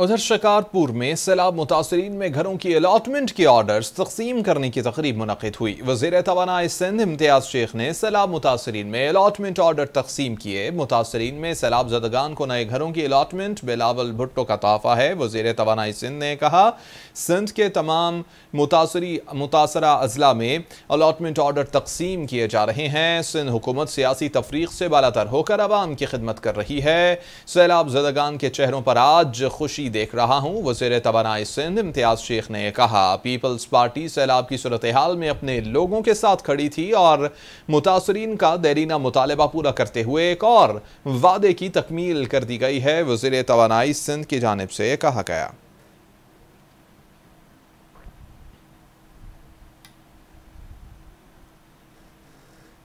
उधर शिकारपुर में सैलाब मुतासरीन में घरों की अलाटमेंट के ऑर्डर्स तकसीम करने की तकरीब मुनद हुई वजीर तोानाई सिंध इम्तियाज़ शेख ने सैलाब मुतासरीन में अलाटमेंट ऑर्डर तकसीम किए मुतासरीन में सैलाब जदगान को नए घरों की अलाटमेंट बिलावल भुट्टो का तोहफा है वजीर तोानाई सिंध ने कहा सिंध के तमाम मुतासरी मुतासरा अजला में अलाटमेंट ऑर्डर तकसीम किए जा रहे हैं सिंध हुकूमत सियासी तफरीक से बालातर होकर आवाम की खिदमत कर रही है सैलाब जदगान के चेहरों पर आज खुशी तब्दीली देख रहा हूँ वजीर तोानाई सिंध इम्तियाज़ शेख ने कहा पीपल्स पार्टी सैलाब की सूरत हाल में अपने लोगों के साथ खड़ी थी और मुतासरीन का देरीना मुतालबा पूरा करते हुए एक और वादे की तकमील कर दी गई है वजीर तोानाई सिंध की जानब से कहा गया